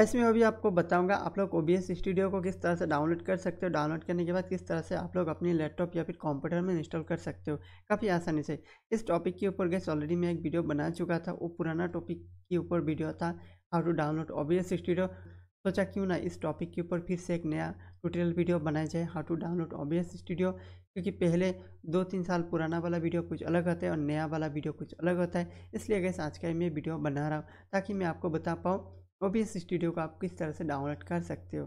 ऐसे में अभी आपको बताऊंगा आप लोग ओ स्टूडियो को किस तरह से डाउनलोड कर सकते हो डाउनलोड करने के बाद किस तरह से आप लोग अपने लैपटॉप या फिर कंप्यूटर में इंस्टॉल कर सकते हो काफ़ी आसानी से इस टॉपिक के ऊपर गैस ऑलरेडी मैं एक वीडियो बना चुका था वो पुराना टॉपिक के ऊपर वीडियो था how to download O studio सोचा क्यों ना इस टॉपिक के ऊपर फिर से एक नया टूटोरियल वीडियो बनाया जाए how to download OBS studio क्योंकि पहले दो तीन साल पुराना वाला वीडियो कुछ अलग होता है और नया वाला वीडियो कुछ अलग होता है इसलिए गैस आज का मैं वीडियो बना रहा हूँ ताकि मैं आपको बता पाऊँ ओ बी स्टूडियो को आप किस तरह से डाउनलोड कर सकते हो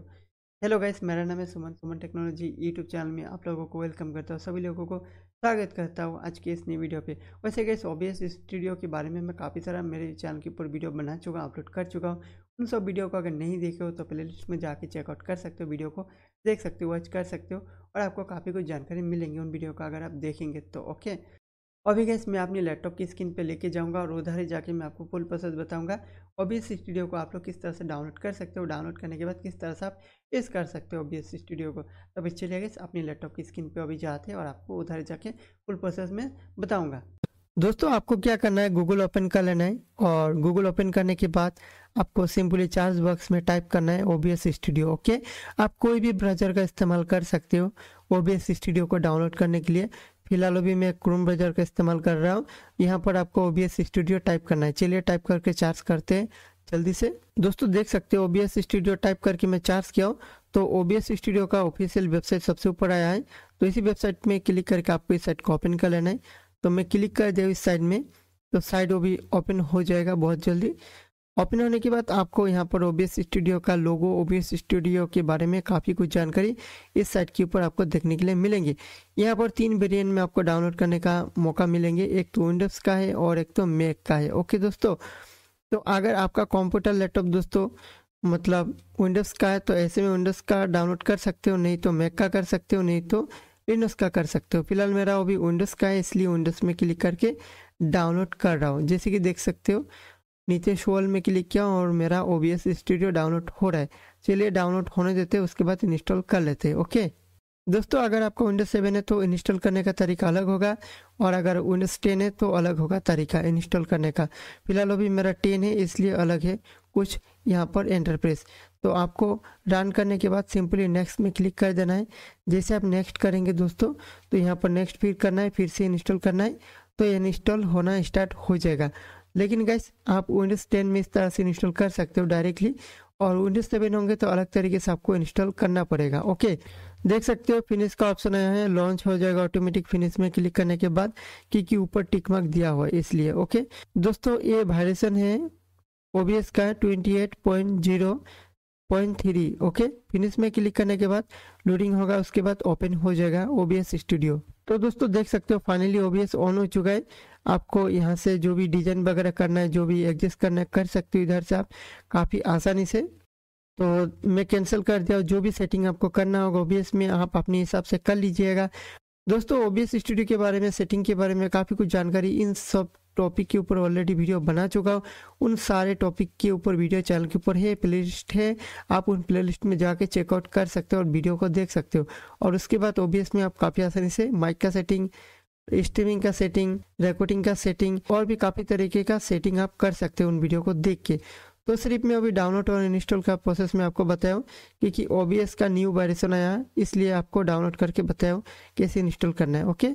हेलो गाइस मेरा नाम है Suman Suman technology YouTube channel में आप लोगों को वेलकम करता हूँ सभी लोगों को स्वागत करता हूँ आज की इस नई वीडियो पे वैसे गाइस ओबियस स्टूडियो के बारे में मैं काफ़ी सारा मेरे चैनल के ऊपर वीडियो बना चुका हूँ अपलोड कर चुका हूँ उन सब वीडियो को अगर नहीं देखे हो तो प्ले लिस्ट में जाके चेकआउट कर सकते हो वीडियो को देख सकते हो वॉच कर सकते हो और आपको काफ़ी कुछ जानकारी मिलेंगी उन वीडियो का अगर आप देखेंगे तो ओके अभी गैस मैं अपने लैपटॉप की स्क्रीन पे लेके जाऊंगा और उधर ही जाके मैं आपको फुल प्रोसेस बताऊंगा बी स्टूडियो को आप लोग किस तरह से डाउनलोड कर सकते हो डाउनलोड करने के बाद किस तरह से आप इस कर सकते हो बी स्टूडियो को तो अभी चलिए गैस अपने लैपटॉप की स्क्रीन पे अभी जाते हैं और आपको उधर जाके फुल प्रोसेस में बताऊँगा दोस्तों आपको क्या करना है गूगल ओपन कर लेना है और गूगल ओपन करने के बाद आपको सिंपली चार्ज बॉक्स में टाइप करना है ओबीएस स्टूडियो ओके आप कोई भी ब्राउजर का इस्तेमाल कर सकते हो ओबीएस स्टूडियो को डाउनलोड करने के लिए फिलहाल अभी मैं क्रोम ब्राउजर का इस्तेमाल कर रहा हूँ यहाँ पर आपको ओ स्टूडियो टाइप करना है चलिए टाइप करके चार्ज करते हैं जल्दी से दोस्तों देख सकते हो ओ स्टूडियो टाइप करके मैं चार्ज किया हूँ तो ओ स्टूडियो का ऑफिशियल वेबसाइट सबसे ऊपर आया है तो इसी वेबसाइट में क्लिक करके आपको इस साइट को ओपन कर लेना है तो मैं क्लिक कर दिया इस साइड में तो साइड वो भी ओपन हो जाएगा बहुत जल्दी ओपन होने के बाद आपको यहाँ पर ओ स्टूडियो का लोगो ओ स्टूडियो के बारे में काफ़ी कुछ जानकारी इस साइट के ऊपर आपको देखने के लिए मिलेंगे यहाँ पर तीन वेरिएंट में आपको डाउनलोड करने का मौका मिलेंगे एक तो विंडोज़ का है और एक तो मैक का है ओके दोस्तों तो अगर आपका कंप्यूटर लैपटॉप दोस्तों मतलब विंडोज़ का है तो ऐसे में विंडोज़ का डाउनलोड कर सकते हो नहीं तो मैक का कर सकते हो नहीं तो लिनक्स का कर सकते हो फिलहाल मेरा वो भी विंडोज़ का है इसलिए विंडोज़ में क्लिक करके डाउनलोड कर रहा हूँ जैसे कि देख सकते हो नीचे शो में क्लिक किया और मेरा ओ स्टूडियो डाउनलोड हो रहा है चलिए डाउनलोड होने देते उसके बाद इंस्टॉल कर लेते हैं ओके दोस्तों अगर आपको विंडोज सेवन है तो इंस्टॉल करने का तरीका अलग होगा और अगर विंडोज टेन है तो अलग होगा तरीका इंस्टॉल करने का फिलहाल अभी मेरा टेन है इसलिए अलग है कुछ यहाँ पर एंटरप्रेस तो आपको रन करने के बाद सिंपली नेक्स्ट में क्लिक कर देना है जैसे आप नेक्स्ट करेंगे दोस्तों तो यहाँ पर नेक्स्ट फिर करना है फिर से इंस्टॉल करना है तो इंस्टॉल होना स्टार्ट हो जाएगा लेकिन गैस आप विंडोज़ टेन में इस तरह से इंस्टॉल कर सकते हो डायरेक्टली और विंडोज सेवन होंगे तो अलग तरीके से आपको इंस्टॉल करना पड़ेगा ओके देख सकते हो फिनिश का ऑप्शन आया है लॉन्च हो जाएगा ऑटोमेटिक फिनिश में क्लिक करने के बाद क्योंकि ऊपर टिक मार्क दिया हुआ है इसलिए ओके दोस्तों ये वायरेशन है ओबीएस का twenty eight point zero point three okay finish में क्लिक करने के बाद लोडिंग होगा उसके बाद ओपन हो जाएगा ओबीएस स्टूडियो तो दोस्तों देख सकते हो फाइनली ओबीएस ऑन हो चुका है आपको यहाँ से जो भी डिजाइन वगैरह करना है जो भी एडजस्ट करना है कर सकते हो इधर से आप काफ़ी आसानी से तो मैं कैंसिल कर दिया जो भी सेटिंग आपको करना होगा ओबीएस में आप अपने हिसाब से कर लीजिएगा दोस्तों ओबीएस स्टूडियो के बारे में सेटिंग के बारे में काफ़ी कुछ जानकारी इन सब टॉपिक के ऊपर ऑलरेडी वीडियो बना चुका हूँ उन सारे टॉपिक के ऊपर वीडियो चैनल के ऊपर है लिस्ट है आप उन लिस्ट में जाके चेकआउट कर सकते हो और वीडियो को देख सकते हो और उसके बाद ओबीएस में आप काफ़ी आसानी से माइक का सेटिंग स्ट्रीमिंग का सेटिंग रिकॉर्डिंग का सेटिंग और भी काफ़ी तरीके का सेटिंग आप कर सकते हो उन वीडियो को देख के तो सिर्फ मैं अभी डाउनलोड और इंस्टॉल का प्रोसेस में आपको बताया हूँ क्योंकि ओ का न्यू वायरेसन आया है इसलिए आपको डाउनलोड करके बताया हूँ कैसे इंस्टॉल करना है ओके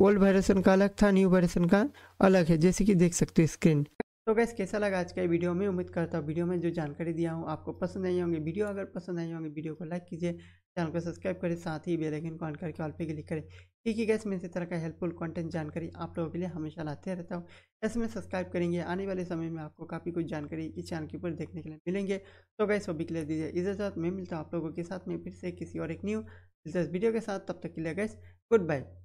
ओल्ड वायरेसन का अलग था न्यू वायरेसन का अलग है जैसे कि देख सकते हो स्क्रीन तो गैस कैसा लगा आज का वीडियो में उम्मीद करता हूँ वीडियो में जो जानकारी दिया हूँ आपको पसंद आई होंगे वीडियो अगर पसंद आई होंगे वीडियो को लाइक कीजिए चैनल को सब्सक्राइब करें साथ ही बेल आइकन को ऑन करके ऑल पे क्लिक करें क्योंकि गैस में इसी तरह का हेल्पफुल कंटेंट जानकारी आप लोगों के लिए हमेशा लाते रहता हूँ ऐसे में सब्सक्राइब करेंगे आने वाले समय में आपको काफ़ी कुछ जानकारी इस चैनल के ऊपर देखने के लिए मिलेंगे तो गैस वो भी क्लियर दीजिए इजाजत मैं मिलता हूँ आप लोगों के साथ में फिर से किसी और एक न्यू दिलचस्प वीडियो के साथ तब तक के लिए गैस गुड बाय